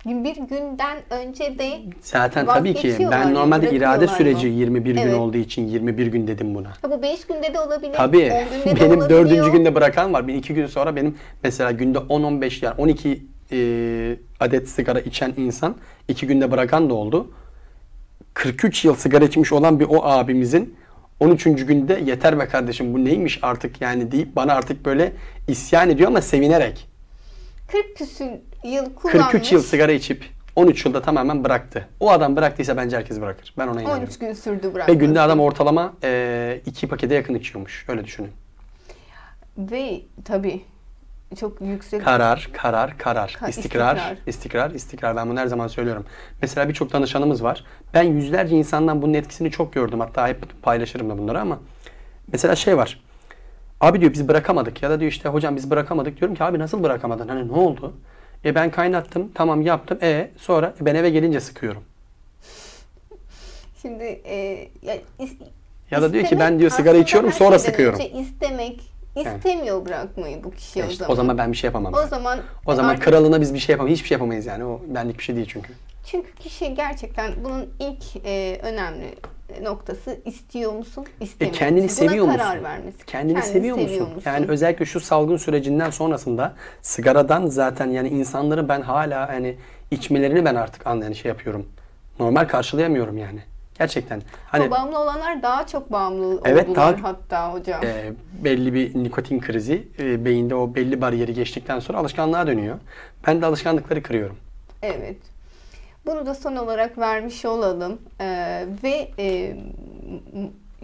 bir günden önce de zaten tabii ki ben normalde irade süreci mı? 21 evet. gün olduğu için 21 gün dedim buna. Ha, bu 5 günde de olabilir. Tabii. Günde benim 4. günde bırakan var. Bir iki gün sonra benim mesela günde 10 15 yani 12 e, adet sigara içen insan 2 günde bırakan da oldu. 43 yıl sigara içmiş olan bir o abimizin 13. günde yeter be kardeşim bu neymiş artık yani deyip bana artık böyle isyan ediyor ama sevinerek. 40 küsür yıl kullanmış. 43 yıl sigara içip 13 yılda tamamen bıraktı. O adam bıraktıysa bence herkes bırakır. Ben ona inanıyorum. 13 gün sürdü bırakması. Ve günde adam ortalama 2 e, iki pakete yakın içiyormuş. Öyle düşünün. Ve tabii çok yüksek... Karar, karar, karar. Ka- istikrar, istikrar, istikrar, istikrar. Ben bunu her zaman söylüyorum. Mesela birçok danışanımız var. Ben yüzlerce insandan bunun etkisini çok gördüm. Hatta hep paylaşırım da bunları ama. Mesela şey var. Abi diyor biz bırakamadık ya da diyor işte hocam biz bırakamadık. Diyorum ki abi nasıl bırakamadın? Hani ne oldu? E ben kaynattım tamam yaptım. E sonra ben eve gelince sıkıyorum. Şimdi e, ya, is, ya da diyor ki ben diyor sigara içiyorum sonra sıkıyorum. istemek istemiyor yani. bırakmayı bu kişi ya e işte o zaman. O zaman ben bir şey yapamam. O zaman o zaman artık... kralına biz bir şey yapamayız. Hiçbir şey yapamayız yani. O benlik bir şey değil çünkü. Çünkü kişi gerçekten bunun ilk e, önemli noktası istiyor musun, e, istemiyor e kendini musun? Seviyor Buna musun? karar vermesi. Kendini, kendini seviyor, seviyor musun? musun? Yani özellikle şu salgın sürecinden sonrasında sigaradan zaten yani insanların ben hala hani içmelerini ben artık anlayan şey yapıyorum. Normal karşılayamıyorum yani. Gerçekten. Hani Ama bağımlı olanlar daha çok bağımlı evet, oldular daha, hatta hocam. E, belli bir nikotin krizi e, beyinde o belli bariyeri geçtikten sonra alışkanlığa dönüyor. Ben de alışkanlıkları kırıyorum. Evet. Bunu da son olarak vermiş olalım. Ee, ve e,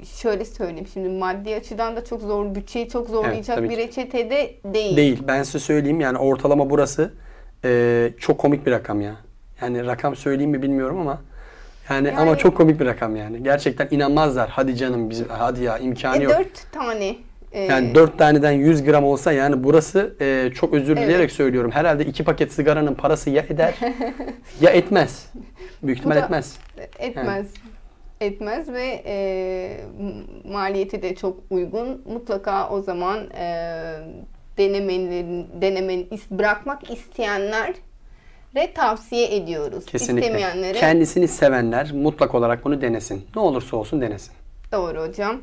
şöyle söyleyeyim şimdi maddi açıdan da çok zor, bütçeyi çok zorlayacak evet, bir reçetede değil. Değil. Ben size söyleyeyim yani ortalama burası e, çok komik bir rakam ya. Yani rakam söyleyeyim mi bilmiyorum ama yani, yani ama çok komik bir rakam yani. Gerçekten inanmazlar. Hadi canım biz hadi ya imkanı e, yok. 4 tane ee, yani 4 taneden 100 gram olsa yani burası e, çok özür dileyerek evet. söylüyorum. Herhalde 2 paket sigaranın parası ya eder ya etmez. Büyük ihtimal etmez. Etmez. Yani. Etmez ve e, maliyeti de çok uygun. Mutlaka o zaman e, denemenin denemen bırakmak isteyenler re tavsiye ediyoruz. Kesinlikle. İstemeyenlere... Kendisini sevenler mutlak olarak bunu denesin. Ne olursa olsun denesin. Doğru hocam.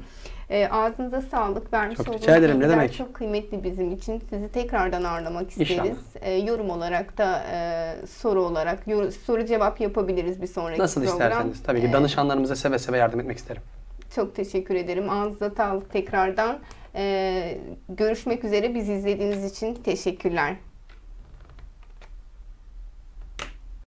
E, ağzınıza sağlık. Vermiş çok olduğunuz ederim, ne demek? çok kıymetli bizim için. Sizi tekrardan ağırlamak isteriz. İnşallah. E, yorum olarak da e, soru olarak yor, soru cevap yapabiliriz bir sonraki Nasıl program. isterseniz. Tabii ki e, danışanlarımıza seve seve yardım etmek isterim. Çok teşekkür ederim. Ağzınıza sağlık tekrardan. E, görüşmek üzere. Bizi izlediğiniz için teşekkürler.